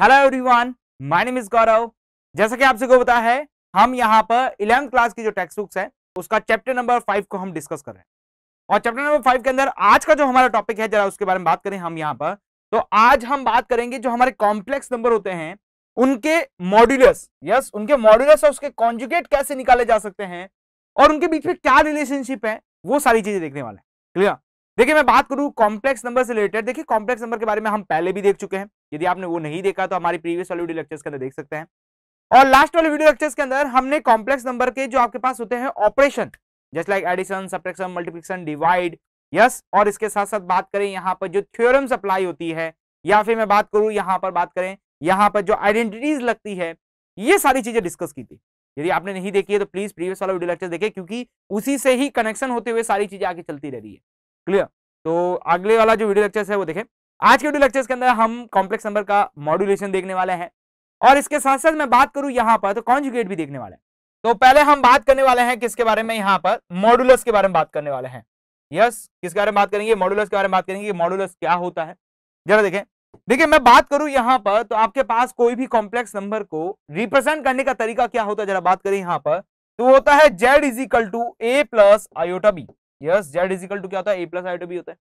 hello everyone my name is Gaurav जैसा कि आप सबको पता है हम यहाँ पर इलेवंथ क्लास की जो टेक्स्ट बुक्स है उसका चैप्टर नंबर फाइव को हम डिस्कस कर रहे हैं और चैप्टर नंबर फाइव के अंदर आज का जो हमारा टॉपिक है जरा उसके बारे में बात करें हम यहाँ पर तो आज हम बात करेंगे जो हमारे कॉम्प्लेक्स नंबर होते हैं उनके मॉड्यूलस यस उनके मॉड्यूलस और उसके कॉन्जुगेट कैसे निकाले जा सकते हैं और उनके बीच में क्या रिलेशनशिप है वो सारी चीजें देखने वाले हैं क्लियर देखिए मैं बात करूं कॉम्प्लेक्स नंबर से रिलेटेड देखिए कॉम्प्लेक्स नंबर के बारे में हम पहले भी देख चुके हैं यदि आपने वो नहीं देखा तो हमारी प्रीवियस वाले वीडियो लेक्चर्स के अंदर देख सकते हैं और लास्ट वाले वीडियो लेक्चर्स के अंदर हमने कॉम्प्लेक्स नंबर के जो आपके पास होते हैं operation just like addition subtraction multiplication divide yes और इसके साथ साथ बात करें यहाँ पर जो थ्योरम अप्लाई होती है या फिर मैं बात करूं यहाँ पर बात करें यहाँ पर जो आइडेंटिटीज लगती है ये सारी चीजें डिस्कस की थी यदि आपने नहीं देखी है तो प्लीज प्रीवियस वाला वीडियो लेक्चर देखें क्योंकि उसी से ही कनेक्शन होते हुए सारी चीजें आगे चलती रह रही है क्लियर तो अगले वाला जो वीडियो लेक्चर है वो देखें आज के लेक्चर्स के अंदर हम कॉम्प्लेक्स नंबर का मॉड्यूलेशन देखने वाले हैं और इसके साथ साथ मैं बात करूं यहां पर तो कॉन्जुगेट भी देखने वाले हैं तो पहले हम बात करने वाले हैं किसके बारे में यहाँ पर मॉड्यूलस के बारे में बात करने वाले हैं यस किसके बारे में बात करेंगे मॉड्यूलस के बारे में बात करेंगे मॉड्यूलस क्या होता है जरा देखें देखिये मैं बात करूं यहाँ पर तो आपके पास कोई भी कॉम्प्लेक्स नंबर को रिप्रेजेंट करने का तरीका क्या होता है जरा बात करें यहाँ पर तो होता है Z is equal to A plus iota B yes Z is equal to क्या होता है ए प्लस आयोटा बी होता है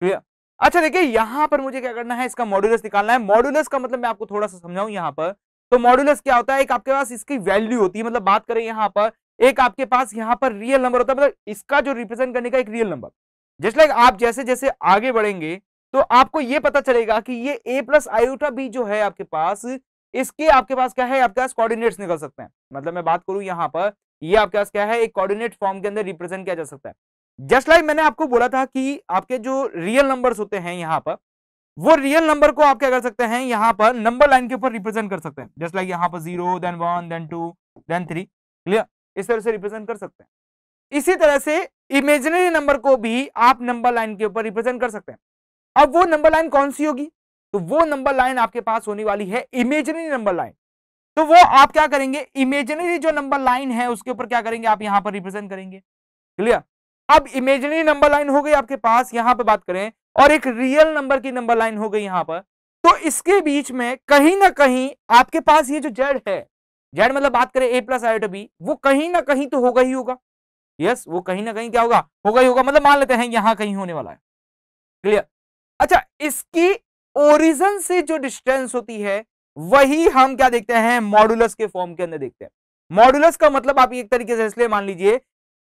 क्लियर अच्छा देखिए यहां पर मुझे क्या करना है इसका मॉड्यूलस निकालना है मॉड्यूलस का मतलब मैं आपको थोड़ा सा समझाऊं यहाँ पर तो मॉड्यूलस क्या होता है एक आपके पास इसकी वैल्यू होती है मतलब बात करें यहाँ पर एक आपके पास यहाँ पर रियल नंबर होता है मतलब इसका जो रिप्रेजेंट करने का एक रियल नंबर जस्ट लाइक आप जैसे जैसे आगे बढ़ेंगे तो आपको ये पता चलेगा कि ये ए प्लस आयोटा बी जो है आपके पास इसके आपके पास क्या है आपके पास कोऑर्डिनेट्स निकल सकते हैं मतलब मैं बात करूं यहाँ पर ये आपके पास क्या है एक कोऑर्डिनेट फॉर्म के अंदर रिप्रेजेंट किया जा सकता है जस्ट लाइक मैंने आपको बोला था कि आपके जो रियल नंबर्स होते हैं यहाँ पर वो रियल नंबर को आप क्या कर सकते हैं यहाँ पर नंबर लाइन के ऊपर रिप्रेजेंट कर सकते हैं जस्ट लाइक यहाँ पर zero then one then two then three clear इस तरह से रिप्रेजेंट कर सकते हैं इसी तरह से इमेजिनरी नंबर को भी आप नंबर लाइन के ऊपर रिप्रेजेंट कर सकते हैं अब वो नंबर लाइन कौन सी होगी तो वो नंबर लाइन आपके पास होने वाली है इमेजिनरी नंबर लाइन तो वो आप क्या करेंगे इमेजिनरी जो नंबर लाइन है उसके ऊपर क्या करेंगे आप यहां पर रिप्रेजेंट करेंगे क्लियर अब इमेजनरी नंबर लाइन हो गई आपके पास यहां पर बात करें और एक रियल नंबर की नंबर लाइन हो गई यहां पर तो इसके बीच में कहीं ना कहीं आपके पास ये जो जेड है जेड मतलब बात करें ए प्लस आई बी वो कहीं ना कहीं तो होगा ही होगा यस वो कहीं ना कहीं क्या होगा होगा ही होगा मतलब मान लेते हैं यहां कहीं होने वाला है क्लियर अच्छा इसकी ओरिजन से जो डिस्टेंस होती है वही हम क्या देखते हैं मॉडुलस के फॉर्म के अंदर देखते हैं मॉडुलस का मतलब आप एक तरीके से इसलिए मान लीजिए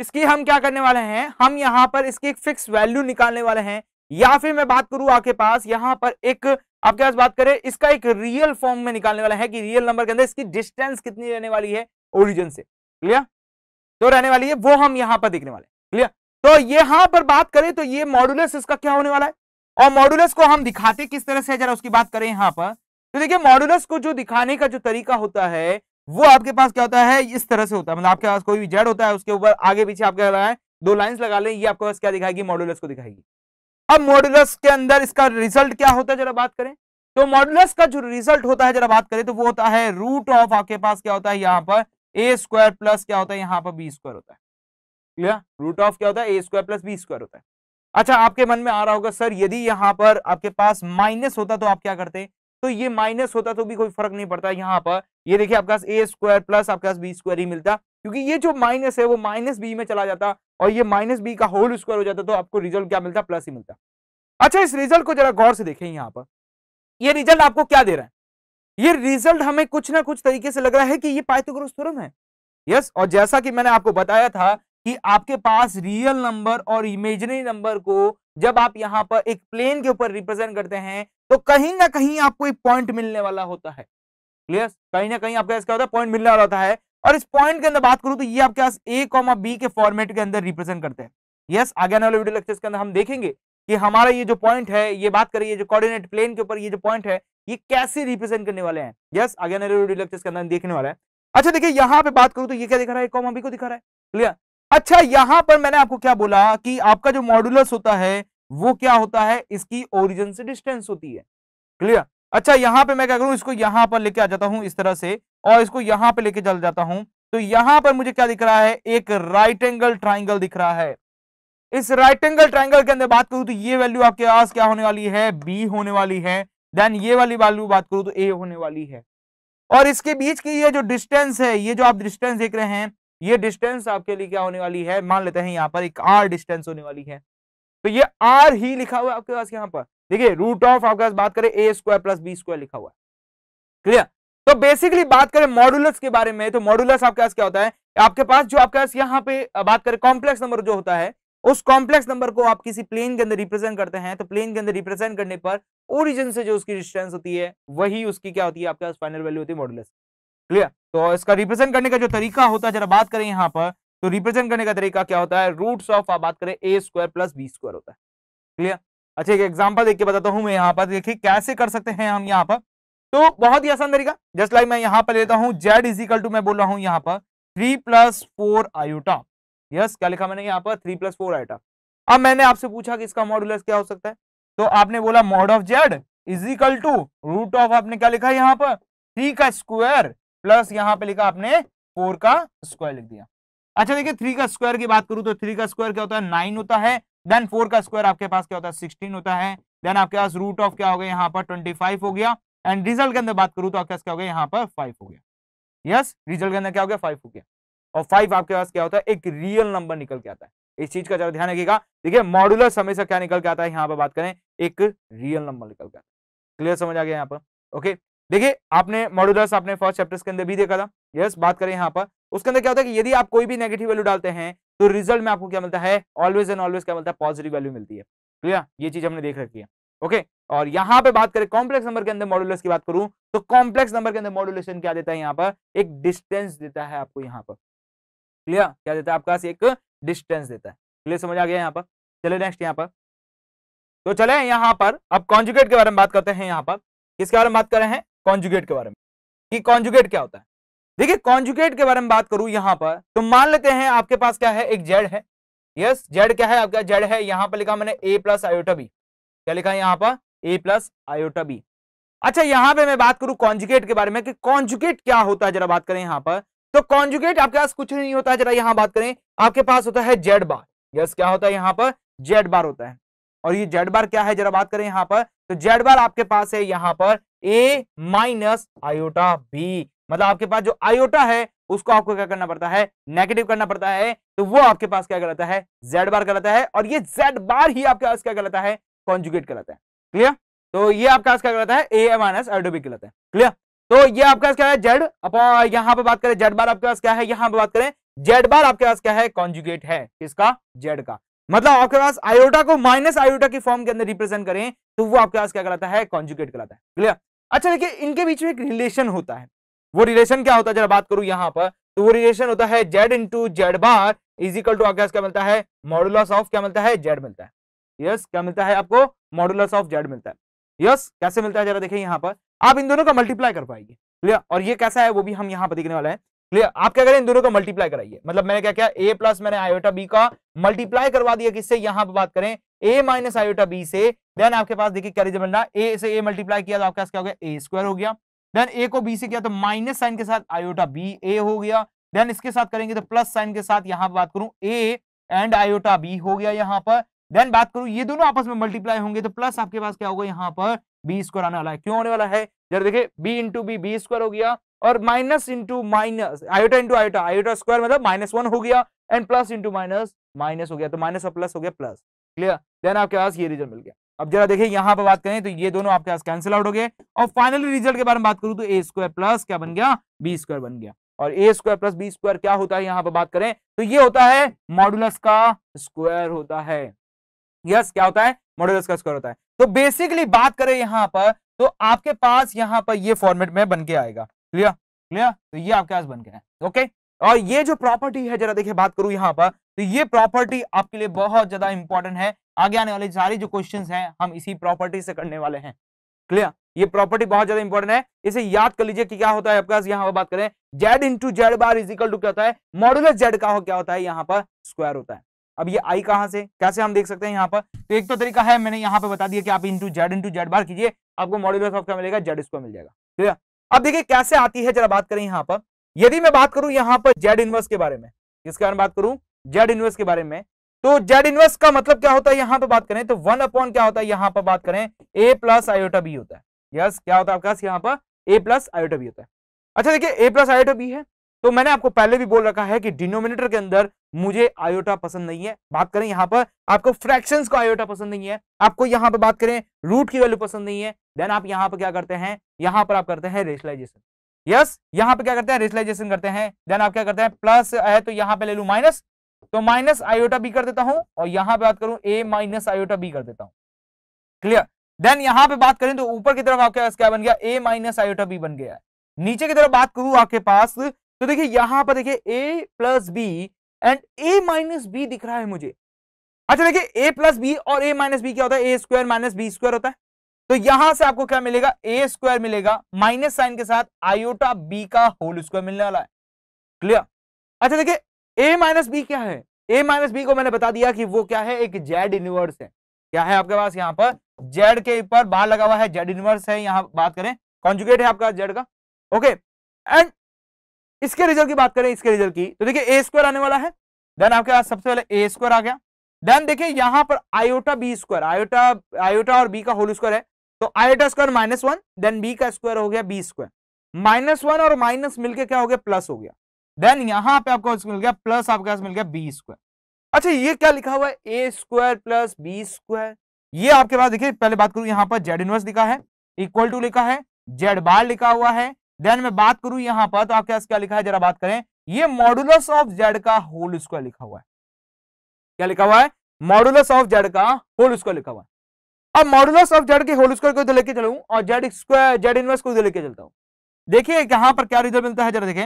इसकी हम क्या करने वाले हैं हम यहाँ पर इसकी एक फिक्स वैल्यू निकालने वाले हैं या फिर मैं बात करूं आपके पास यहाँ पर एक आपके पास बात करें इसका एक रियल फॉर्म में निकालने वाला है कि रियल नंबर के अंदर इसकी डिस्टेंस कितनी रहने वाली है ओरिजिन से क्लियर तो रहने वाली है वो हम यहाँ पर देखने वाले क्लियर तो यहाँ पर बात करें तो ये मॉड्यूलस इसका क्या होने वाला है और मॉड्यूलस को हम दिखाते किस तरह से जरा उसकी बात करें यहाँ पर तो देखिये मॉड्यूलस को जो दिखाने का जो तरीका होता है वो आपके पास क्या होता है इस तरह से होता है मतलब आपके पास कोई भी जेड होता है उसके ऊपर आगे पीछे आपके लगाए दो लाइन लगा लें ये आपके पास क्या दिखाएगी मॉड्यूलस को दिखाएगी अब मॉड्यूलस के अंदर इसका रिजल्ट क्या होता है जरा बात करें तो मॉड्यूलस का जो रिजल्ट होता है जरा बात करें तो वो होता है रूट ऑफ आपके पास क्या होता है यहाँ पर ए स्क्वायर प्लस क्या होता है यहाँ पर बी स्क्वायर होता है क्लियर रूट ऑफ क्या होता है A square plus B square होता है अच्छा आपके मन में आ रहा होगा सर यदि यहाँ पर आपके पास माइनस होता तो आप क्या करते हैं तो ये माइनस होता तो भी कोई फर्क नहीं पड़ता यहाँ पर ये देखिए आपके पास ए स्क्वायर प्लस आपके पास बी स्क्वायर ही मिलता क्योंकि ये जो माइनस है वो माइनस बी में चला जाता और ये माइनस बी का होल स्क्वायर हो जाता तो आपको रिजल्ट क्या मिलता प्लस ही मिलता अच्छा इस रिजल्ट को जरा गौर से देखें यहाँ पर ये रिजल्ट आपको क्या दे रहा है ये रिजल्ट हमें कुछ ना कुछ तरीके से लग रहा है कि ये पाइथागोरस थ्योरम है यस और जैसा कि मैंने आपको बताया था कि आपके पास रियल नंबर और इमेजनरी नंबर को जब आप यहाँ पर एक प्लेन के ऊपर रिप्रेजेंट करते हैं तो कहीं ना कहीं आपको एक पॉइंट मिलने वाला होता है क्लियर कहीं ना कहीं आपके पास क्या होता है पॉइंट मिलने वाला होता है और इस पॉइंट के अंदर बात करूं तो ये आपके पास ए कॉमा बी के फॉर्मेट के अंदर रिप्रेजेंट करते हैं यस आगे आने वाले वीडियो लेक्चर्स के अंदर हम देखेंगे कि हमारा ये जो पॉइंट है ये बात करिए जो कोऑर्डिनेट प्लेन के ऊपर ये जो पॉइंट है ये कैसे रिप्रेजेंट करने वाले हैं यस आगे आने वाले वीडियो लेक्चर्स के अंदर देखने वाला है अच्छा देखिए यहाँ पे बात करूं तो ये क्या दिखा रहा है कॉमा बी को दिखा रहा है क्लियर अच्छा यहाँ पर मैंने आपको क्या बोला कि आपका जो मॉड्यूलस होता है वो क्या होता है इसकी ओरिजिन से डिस्टेंस होती है क्लियर अच्छा यहाँ पे मैं क्या करूं इसको यहाँ पर लेके आ जाता हूँ इस तरह से और इसको यहाँ पे लेके चल जाता हूँ तो यहाँ पर मुझे क्या दिख रहा है एक राइट एंगल ट्राइंगल दिख रहा है इस राइट एंगल ट्राइंगल के अंदर बात करूं तो ये वैल्यू आपके पास क्या होने वाली है बी होने वाली है देन ये वाली वैल्यू बात करूं तो ए होने वाली है और इसके बीच की ये जो डिस्टेंस है ये जो आप डिस्टेंस देख रहे हैं ये डिस्टेंस आपके लिए क्या होने वाली है मान लेते हैं यहाँ पर एक आर डिस्टेंस होने वाली है तो ये आर ही लिखा हुआ है आपके पास यहाँ पर देखिए रूट ऑफ आपके पास बात करें A square plus B square लिखा हुआ है क्लियर तो बेसिकली बात करें मॉडुलस के बारे में तो मॉडुलस आपके पास क्या होता है आपके पास जो आपके पास यहाँ पे बात करें कॉम्प्लेक्स नंबर जो होता है उस कॉम्प्लेक्स नंबर को आप किसी प्लेन के अंदर रिप्रेजेंट करते हैं तो प्लेन के अंदर रिप्रेजेंट करने पर ओरिजिन से जो उसकी डिस्टेंस होती है वही उसकी क्या होती है आपके पास फाइनल वैल्यू होती है मॉडुलस क्लियर तो इसका रिप्रेजेंट करने का जो तरीका होता है जरा बात करें यहाँ पर तो रिप्रेजेंट करने का तरीका क्या होता है रूट ऑफ आप बात करें A square plus B square होता है क्लियर अच्छा एक एग्जाम्पल देख के बताता हूँ मैं यहाँ पर देखिए कैसे कर सकते हैं हम यहाँ पर तो बहुत ही आसान तरीका जस्ट लाइक मैं यहाँ पर लेता हूँ जेड इजिकल टू मैं बोल रहा हूँ यहाँ पर three plus four iota yes क्या लिखा मैंने यहाँ पर थ्री प्लस फोर आयोटा अब मैंने आपसे पूछा कि इसका मॉड्यूल क्या हो सकता है तो आपने बोला mod of Z is equal to root of आपने क्या लिखा यहाँ पर थ्री का स्क्वायर प्लस यहाँ पे लिखा आपने फोर का स्क्वायर लिख दिया अच्छा देखिए थ्री का स्क्वायर की बात करूं तो थ्री का स्क्वायर क्या होता है नाइन होता है देन फोर का स्क्वायर आपके पास क्या होता है सिक्सटीन होता है देन आपके पास रूट ऑफ क्या हो गया यहाँ पर ट्वेंटी फाइव हो गया एंड रिजल्ट के अंदर बात करूं तो आपके पास क्या हो गया यहाँ पर फाइव हो गया यस रिजल्ट के अंदर क्या हो गया फाइव हो गया और फाइव आपके पास क्या होता है एक रियल नंबर निकल के आता है इस चीज का ज्यादा ध्यान रखिएगा देखिए समय से क्या निकल के आता है यहाँ पर बात करें एक रियल नंबर निकल के आता है क्लियर समझ आ गया यहाँ पर ओके देखिए आपने मॉड्यूलर्स आपने फर्स्ट चैप्टर के अंदर भी देखा था यस बात करें यहाँ पर उसके अंदर क्या होता है कि यदि आप कोई भी नेगेटिव वैल्यू डालते हैं तो रिजल्ट में आपको क्या मिलता है ऑलवेज एंड ऑलवेज क्या मिलता है पॉजिटिव वैल्यू मिलती है क्लियर ये चीज हमने देख रखी है ओके और यहाँ पे बात करें कॉम्प्लेक्स नंबर के अंदर मॉड्यूलर्स की बात करूं तो कॉम्प्लेक्स नंबर के अंदर मॉड्यूलेशन क्या देता है यहाँ पर एक डिस्टेंस देता है आपको यहाँ पर क्लियर क्या देता है आपका एक डिस्टेंस देता है क्लियर समझ आ गया यहाँ पर चले नेक्स्ट यहाँ पर तो चले यहाँ पर अब कॉन्जुकेट के बारे में बात करते हैं यहाँ पर किसके बारे में बात कर रहे हैं कॉन्जुगेट के बारे में कि कॉन्जुगेट क्या होता है देखिए कॉन्जुगेट के बारे में बात करूं यहां पर तो मान लेते हैं आपके पास क्या है एक जेड है यस जेड क्या है आपका जेड है यहां पर लिखा मैंने ए प्लस आयोटा बी क्या लिखा है यहां पर ए प्लस आयोटा बी अच्छा यहां पे मैं बात करूं कॉन्जुगेट के बारे में कि कॉन्जुगेट क्या होता है जरा बात करें यहां पर तो कॉन्जुगेट आपके पास कुछ नहीं होता जरा यहां बात करें आपके पास होता है जेड बार यस क्या होता है यहां पर जेड बार होता है और ये जेड बार क्या है जरा बात करें यहां पर तो जेड बार आपके पास है यहां पर ए माइनस आयोटा बी मतलब आपके पास जो आयोटा है उसको आपको क्या करना पड़ता है नेगेटिव करना पड़ता है तो वो आपके पास क्या कहलाता है जेड बार कहलाता है और ये जेड बार ही आपके पास क्या कहता है कॉन्जुगेट कहता है क्लियर तो ये आपके पास क्या कहलाता है ए माइनस आयोडोबी कहलाता है क्लियर तो ये आपके पास क्या है जेड अपॉन यहां पर बात करें जेड बार आपके पास क्या है यहां पर बात करें जेड बार आपके पास क्या है कॉन्जुगेट है किसका जेड का मतलब आपके पास आयोटा को माइनस आयोटा की फॉर्म के अंदर रिप्रेजेंट करें तो वो आपके पास क्या कहलाता है कॉन्जुकेट कहलाता है क्लियर अच्छा देखिए इनके बीच में एक रिलेशन होता है वो रिलेशन क्या होता है जरा बात करूं यहाँ पर तो वो रिलेशन होता है Z into Z bar is equal to आपके क्या मिलता है मॉडुलस ऑफ क्या मिलता है जेड मिलता है यस yes, क्या मिलता है आपको मॉडुलस ऑफ जेड मिलता है यस yes, कैसे मिलता है जरा देखिए यहाँ पर आप इन दोनों का मल्टीप्लाई कर पाएंगे क्लियर और ये कैसा है वो भी हम यहाँ पर देखने वाले हैं क्लियर आप क्या करें इन दोनों को मल्टीप्लाई कराइए मतलब मैंने क्या क्या ए प्लस मैंने आयोटा बी का मल्टीप्लाई करवा दिया किससे यहां पर बात करें ए माइनस आयोटा बी से देन आपके पास देखिए क्या रिजल्ट बन ए से ए मल्टीप्लाई किया तो आपके पास क्या हो गया ए स्क्वायर हो गया देन ए को बी से किया तो माइनस साइन के साथ आयोटा बी ए हो गया देन इसके साथ करेंगे तो प्लस साइन के साथ यहाँ पर बात करूं ए एंड आयोटा बी हो गया यहाँ पर देन बात करूं ये दोनों आपस में मल्टीप्लाई होंगे तो प्लस आपके पास क्या होगा यहाँ पर बी स्क्वायर आने वाला है क्यों होने वाला है जरा देखिए B into B B square हो गया और minus into minus iota into iota iota square मतलब माइनस वन हो गया and plus into minus minus हो गया तो माइनस और प्लस हो गया प्लस क्लियर देन आपके पास ये रिजल्ट मिल गया अब जरा देखिए यहाँ पर बात करें तो ये दोनों आपके पास कैंसिल आउट हो गए और फाइनली रिजल्ट के बारे में बात करूँ तो ए स्क्वायर प्लस क्या बन गया बी स्क्वायर बन गया और A square plus B square क्या होता है यहाँ पर बात करें तो ये होता है मॉडुलस का स्क्वायर होता है यस क्या होता है मॉडुलस का स्क्वायर होता है तो बेसिकली बात करें यहाँ पर तो आपके पास यहाँ पर ये फॉर्मेट में बन के आएगा क्लियर क्लियर तो ये आपके पास बन गया है ओके और ये जो प्रॉपर्टी है जरा देखिए बात करूं यहाँ पर तो ये प्रॉपर्टी आपके लिए बहुत ज्यादा इंपॉर्टेंट है आगे आने वाले सारे जो क्वेश्चन हैं हम इसी प्रॉपर्टी से करने वाले हैं क्लियर ये प्रॉपर्टी बहुत ज्यादा इंपॉर्टेंट है इसे याद कर लीजिए कि क्या होता है आपका यहाँ पर बात करें Z into Z bar is equal to क्या होता है मॉडुलस जेड का हो क्या होता है यहाँ पर स्क्वायर होता है अब ये आई कहाँ से कैसे हम देख सकते हैं यहाँ पर तो एक तो तरीका है मैंने यहाँ पे बता दिया कि आप into Z into Z bar कीजिए आपको मॉडुलस ऑफ क्या मिलेगा जेड स्क्वायर मिल जाएगा क्लियर अब देखिए कैसे आती है जरा बात करें यहां पर यदि मैं बात करूं यहां पर जेड इनवर्स के बारे में किसके बारे में बात करूं जेड इनवर्स के बारे में तो जेड इनवर्स का मतलब क्या होता है यहां पर बात करें तो वन अपॉन क्या होता है यहां पर बात करें ए प्लस आयोटा बी होता है यस क्या होता है आपके पास यहाँ पर ए प्लस आयोटा बी होता है अच्छा देखिए ए प्लस आयोटा बी है तो मैंने आपको पहले भी बोल रखा है कि डिनोमिनेटर के अंदर मुझे आयोटा पसंद नहीं है बात करें यहां पर आपको फ्रैक्शंस को आयोटा पसंद नहीं है आपको यहां पर बात करें रूट की वैल्यू पसंद नहीं है देन आप यहां पर क्या करते हैं यहां पर आप करते हैं रेशलाइजेशन यस यहां पर क्या करते हैं रेशलाइजेशन करते हैं देन आप क्या करते हैं प्लस है तो यहां पर ले लू माइनस तो माइनस आयोटा बी कर देता हूं और यहां पर बात करूं ए माइनस आयोटा बी कर देता हूं क्लियर देन यहां पर बात करें तो ऊपर की तरफ आपके पास क्या बन गया ए माइनस आयोटा बी बन गया नीचे की तरफ बात करूं आपके पास तो देखिए यहां पर देखिए A plus B and A minus B दिख रहा है मुझे अच्छा देखिए ए प्लस बी और ए माइनस बी क्या होता है A square minus B square होता है तो यहां से आपको क्या मिलेगा ए स्क्वायर मिलेगा माइनस साइन के साथ आयोटा बी का होल स्क्वायर मिलने वाला है क्लियर अच्छा देखिए ए माइनस बी क्या है ए माइनस बी को मैंने बता दिया कि वो क्या है एक जेड इनवर्स है क्या है आपके पास यहाँ पर जेड के ऊपर बार लगा हुआ है जेड इनवर्स है यहाँ बात करें कॉन्जुगेट है आपका जेड का ओके एंड इसके रिजल्ट की बात करें इसके रिजल्ट की तो देखिए ए स्क्वायर आने वाला है देन आपके पास सबसे पहले ए स्क्वायर आ गया देन देखिए यहां पर iota B square iota iota और बी का होल स्क्वायर है तो iota square minus one then B का स्क्वायर हो गया बी स्क्वायर माइनस वन और माइनस मिलकर क्या हो गया प्लस हो गया देन यहां पे आपको मिल गया प्लस आपके पास मिल गया बी स्क्वायर अच्छा ये क्या लिखा हुआ है A square plus B square ये आपके पास देखिए पहले बात करूं यहाँ पर जेड इनवर्स लिखा है इक्वल टू लिखा है जेड बार लिखा हुआ है देन मैं बात करूं यहां पर तो आपके पास क्या लिखा है जरा बात करें ये मॉडुलस ऑफ जेड का होल स्क्वायर लिखा हुआ है क्या लिखा हुआ है मॉडुलस ऑफ जेड का होल स्क्वायर लिखा हुआ है अब मॉडुलस ऑफ जेड के होल स्क्वायर को इधर लेके चलूं और जेड स्क्वायर जेड इनवर्स को इधर लेके चलता हूं देखिए यहां पर क्या रिजल्ट मिलता है जरा देखें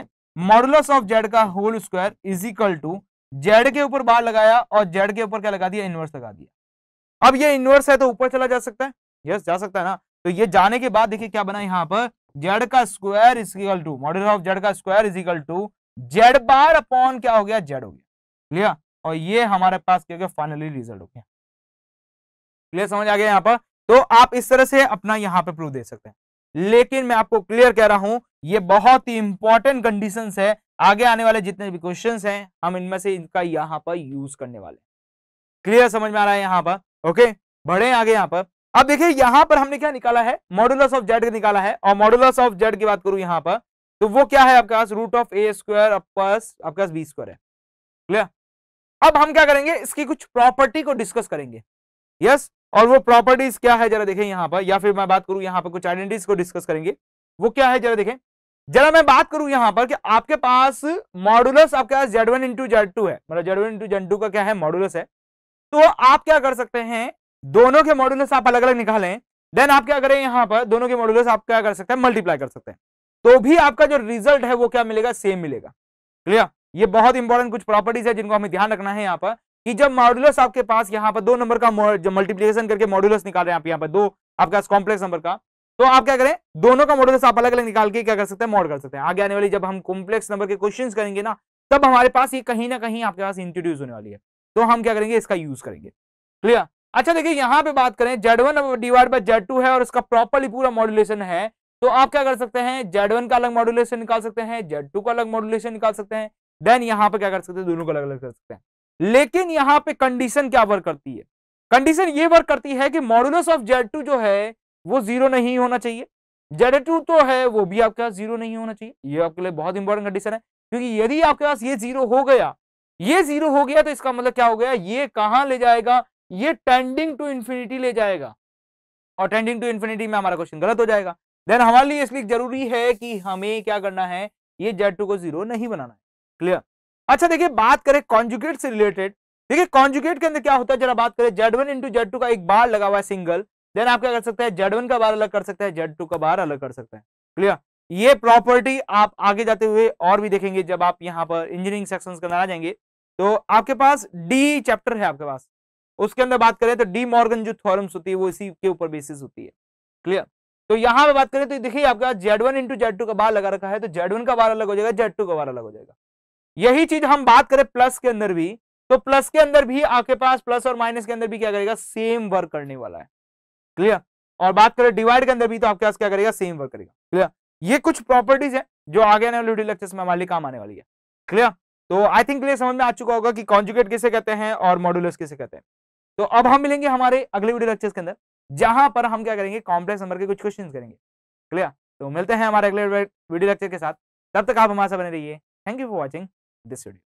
मॉडुलस ऑफ जेड का whole square is equal to Z के ऊपर बार लगाया और जेड के ऊपर क्या लगा दिया इनवर्स लगा दिया अब ये इनवर्स है तो ऊपर चला जा सकता है यस जा सकता है ना तो ये जाने के बाद देखिए क्या बना यहां पर जेड का square is equal to model of Z का square is equal to Z bar upon क्या हो गया जेड हो गया क्लियर और ये हमारे पास क्या हो गया फाइनली रिजल्ट हो गया क्लियर समझ आ गया यहाँ पर तो आप इस तरह से अपना यहाँ पे प्रूफ दे सकते हैं लेकिन मैं आपको क्लियर कह रहा हूं ये बहुत ही इंपॉर्टेंट कंडीशन है आगे आने वाले जितने भी क्वेश्चन हैं हम इनमें से इनका यहाँ पर यूज करने वाले क्लियर समझ में आ रहा है यहाँ पर ओके बढ़े आगे यहाँ पर अब देखिए यहां पर हमने क्या निकाला है मॉडुलस ऑफ जेड निकाला है और मॉडुलस ऑफ जेड की बात करूं यहां पर तो वो क्या है आपके पास रूट ऑफ ए स्क्वायर आपके पास बी स्क्वायर है क्लियर अब हम क्या करेंगे इसकी कुछ प्रॉपर्टी को डिस्कस करेंगे यस और वो प्रॉपर्टीज क्या है जरा देखें यहां पर या फिर मैं बात करूं यहां पर कुछ आइडेंटिटीज को डिस्कस करेंगे वो क्या है जरा देखें जरा मैं बात करूं यहां पर कि आपके पास मॉडुलस आपके पास Z one into Z two है मतलब Z one into Z two का क्या है मॉडुलस है तो आप क्या कर सकते हैं दोनों के मॉडुलस आप अलग अलग निकालें देन आप क्या करें यहां पर दोनों के मॉडुलस आप क्या कर सकते हैं मल्टीप्लाई कर सकते हैं तो भी आपका जो रिजल्ट है वो क्या मिलेगा सेम मिलेगा क्लियर ये बहुत इंपॉर्टेंट कुछ प्रॉपर्टीज है जिनको हमें ध्यान रखना है यहाँ पर कि जब मॉडुलस आपके पास यहाँ पर दो नंबर का मल्टीप्लीकेशन करके मॉडुलस निकाल रहे हैं आप यहाँ पर दो आपका कॉम्प्लेक्स नंबर का तो आप क्या करें दोनों का मॉडुलस आप अलग अलग निकाल के क्या कर सकते हैं मॉड कर सकते हैं आगे आने वाली जब हम कॉम्प्लेक्स नंबर के क्वेश्चन करेंगे ना तब हमारे पास ये कहीं ना कहीं आपके पास इंट्रोड्यूस होने वाली है तो हम क्या करेंगे इसका यूज करेंगे क्लियर अच्छा देखिए यहाँ पे बात करें Z one divide by Z two है और इसका प्रॉपरली पूरा मॉड्यूलेशन है तो आप क्या कर सकते हैं जेड वन का अलग मॉड्यूलेशन निकाल सकते हैं जेड टू का अलग मॉड्यूलेशन निकाल सकते हैं देन यहाँ पे क्या कर सकते हैं दोनों को अलग अलग कर सकते हैं लेकिन यहाँ पे कंडीशन क्या वर्क करती है कंडीशन ये वर्क करती है कि मॉड्यूलस ऑफ जेड टू जो है वो जीरो नहीं होना चाहिए जेड टू तो है वो भी आपके पास जीरो नहीं होना चाहिए ये आपके लिए बहुत इंपॉर्टेंट कंडीशन है क्योंकि यदि आपके पास ये जीरो हो गया ये जीरो हो गया तो इसका मतलब क्या हो गया ये कहाँ ले जाएगा ये टेंडिंग टू इन्फिनिटी ले जाएगा और टेंडिंग टू इन्फिनिटी में हमारा क्वेश्चन गलत हो जाएगा देन हमारे लिए इसलिए जरूरी है कि हमें क्या करना है ये जेड टू को जीरो नहीं बनाना है क्लियर अच्छा देखिए बात करें कॉन्जुगेट से रिलेटेड देखिए कॉन्जुगेट के अंदर क्या होता है जरा बात करें Z one into Z two का एक बार लगा हुआ है सिंगल देन आप क्या कर सकते हैं जेड वन का बार अलग कर सकते हैं जेड टू का बार अलग कर सकते हैं क्लियर ये प्रॉपर्टी आप आगे जाते हुए और भी देखेंगे जब आप यहाँ पर इंजीनियरिंग सेक्शन के अंदर आ जाएंगे तो आपके पास डी चैप्टर है आपके पास उसके अंदर बात करें तो डी मॉर्गन जो थॉरम्स होती है वो इसी के ऊपर बेसिस होती है क्लियर तो यहाँ पर बात करें तो देखिए आपका Z one into Z two का बार लगा रखा है तो जेड वन का बार अलग हो जाएगा जेड टू का बार अलग हो जाएगा यही चीज हम बात करें प्लस के अंदर भी तो प्लस के अंदर भी आपके पास प्लस और माइनस के अंदर भी क्या करेगा सेम वर्क करने वाला है क्लियर और बात करें डिवाइड के अंदर भी तो आपके पास क्या करेगा सेम वर्क करेगा क्लियर ये कुछ प्रॉपर्टीज है जो आगे आने वाले लेक्चर्स में हमारे काम आने वाली है क्लियर तो आई थिंक क्लियर समझ में आ चुका होगा कि कॉन्जुगेट किसे कहते हैं और मॉड्यूल किसे कहते हैं तो अब हम मिलेंगे हमारे अगले वीडियो लेक्चर्स के अंदर जहां पर हम क्या करेंगे कॉम्प्लेक्स नंबर के कुछ क्वेश्चन करेंगे क्लियर तो मिलते हैं हमारे अगले वीडियो लेक्चर के साथ तब तक आप हमारे साथ बने रहिए thank you for watching this video